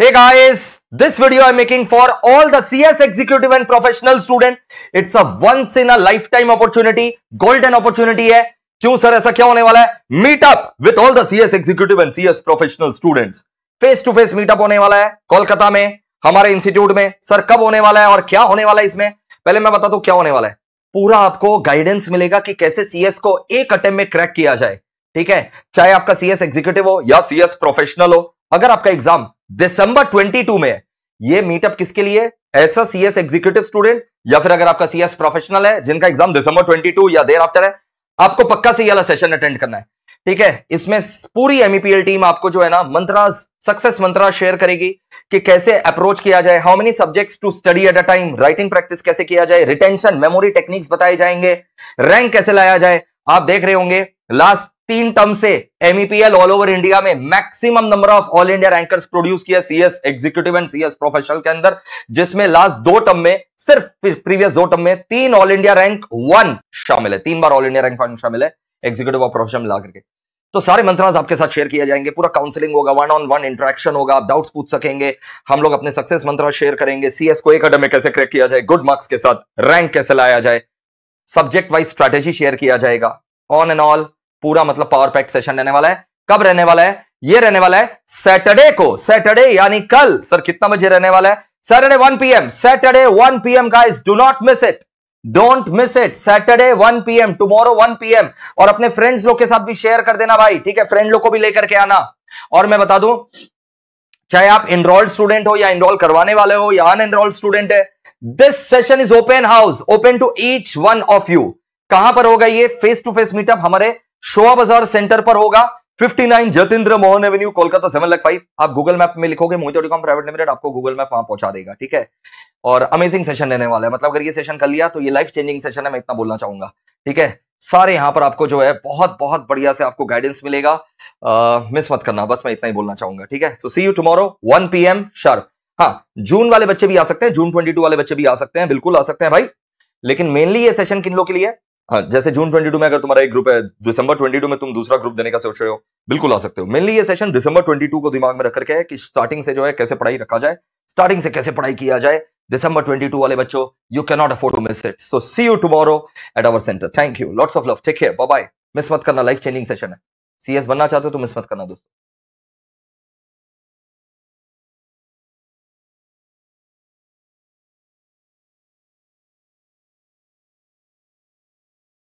Hey guys, this video I'm making for all the CS executive and professional student. It's a once in a lifetime opportunity, golden opportunity है. क्यों sir ऐसा क्या होने वाला है? Meet up with all the CS executive and CS professional students. Face to face meetup होने वाला है कोलकाता में हमारे इंस्टीट्यूट में सर कब होने वाला है और क्या होने वाला है इसमें पहले मैं बता दू क्या होने वाला है पूरा आपको गाइडेंस मिलेगा कि कैसे सीएस को एक अटेम्प में क्रैक किया जाए ठीक है चाहे आपका सीएस एग्जीक्यूटिव हो या सीएस प्रोफेशनल हो अगर आपका एग्जाम दिसंबर 22 में है ये मीटअप किसके लिए ऐसा सीएस एग्जीक्यूटिव स्टूडेंट या फिर अगर आपका सीएस प्रोफेशनल है जिनका एग्जाम दिसंबर 22 या देर आफ्टर है आपको पक्का से ये सेशन अटेंड करना है ठीक है इसमें पूरी एमईपीएल टीम e आपको जो है ना मंत्रा सक्सेस मंत्रा शेयर करेगी कि कैसे अप्रोच किया जाए how many subjects to study at a time writing practice कैसे किया जाए रिटेंशन मेमोरी टेक्निक्स बताए जाएंगे रैंक कैसे लाया जाए आप देख रहे होंगे लास्ट तीन टर्म से एमईपीएल ऑल ओवर इंडिया में maximum number of all India rankers produce किया CS executive and CS professional के अंदर जिसमें लास्ट दो टर्म में सिर्फ प्रीवियस दो टर्म में तीन ऑल इंडिया रैंक वन शामिल है तीन बार ऑल इंडिया रैंक वन शामिल है एग्जीक्यूटिव और प्रोफेशनल ला करके तो सारे मंत्रास आपके साथ शेयर किया जाएंगे पूरा काउंसलिंग होगा वन ऑन वन इंटरेक्शन होगा आप डाउट्स पूछ सकेंगे हम लोग अपने सक्सेस मंत्रा शेयर करेंगे सीएस को एक अडम में कैसे क्रैक किया जाए गुड मार्क्स के साथ रैंक कैसे लाया जाए सब्जेक्ट वाइज स्ट्रैटेजी शेयर किया जाएगा ऑन एंड ऑल पूरा मतलब पावर पैक सेशन रहने वाला है कब रहने वाला है ये रहने वाला है सैटरडे को सैटरडे यानी कल सर कितना बजे रहने वाला है Saturday 1 PM Saturday 1 PM guys do not miss it don't miss it Saturday 1 PM tomorrow 1 PM और अपने फ्रेंड्स लोग के साथ भी शेयर कर देना भाई ठीक है फ्रेंड लोग को भी लेकर के आना और मैं बता दू चाहे आप एनरोल्ड स्टूडेंट हो या एनरोल करवाने वाले हो या अनएनरोल्ड स्टूडेंट है this session is open house open to each one of you कहां पर होगा ये फेस टू फेस मीटअप हमारे शोआ बाजार सेंटर पर होगा 59 Jatindra Mohan avenue Kolkata seven lakh five आप गूगल मैप में लिखोगे मोहित टेलीकॉम प्राइवेट लिमिटेड आपको गूगल मैप वहां पहुंचा देगा ठीक है और अमेजिंग सेशन रहने वाला है मतलब अगर ये सेशन कर लिया तो ये लाइफ चेंजिंग सेशन है मैं इतना बोलना चाहूंगा ठीक है सारे यहां पर आपको जो है बहुत बहुत बढ़िया से आपको गाइडेंस मिलेगा मिस मत करना बस मैं इतना ही बोलना चाहूंगा ठीक है so see you tomorrow 1 AM sharp हाँ जून वाले बच्चे भी आ सकते हैं जून 22 वाले बच्चे भी आ सकते हैं बिल्कुल आ सकते हैं भाई लेकिन मेनली ये सेशन किन लोग के लिए हाँ जैसे जून 22 में अगर तुम्हारा एक ग्रुप है दिसंबर 22 में तुम दूसरा ग्रुप देने का सोच रहे हो बिल्कुल आ सकते हो मेनली ये सेशन दिसंबर 22 को दिमाग में रख करके है कि स्टार्टिंग से जो है कैसे पढ़ाई रखा जाए स्टार्टिंग से कैसे पढ़ाई किया जाए दिसंबर 22 वाले बच्चों you can not afford to miss it so see you tomorrow at our centre thank you lots of love ठीक है बाय मिस मत करना लाइफ चेंजिंग सेशन है सीएस बनना चाहते हो तो मिस मत करना दोस्तों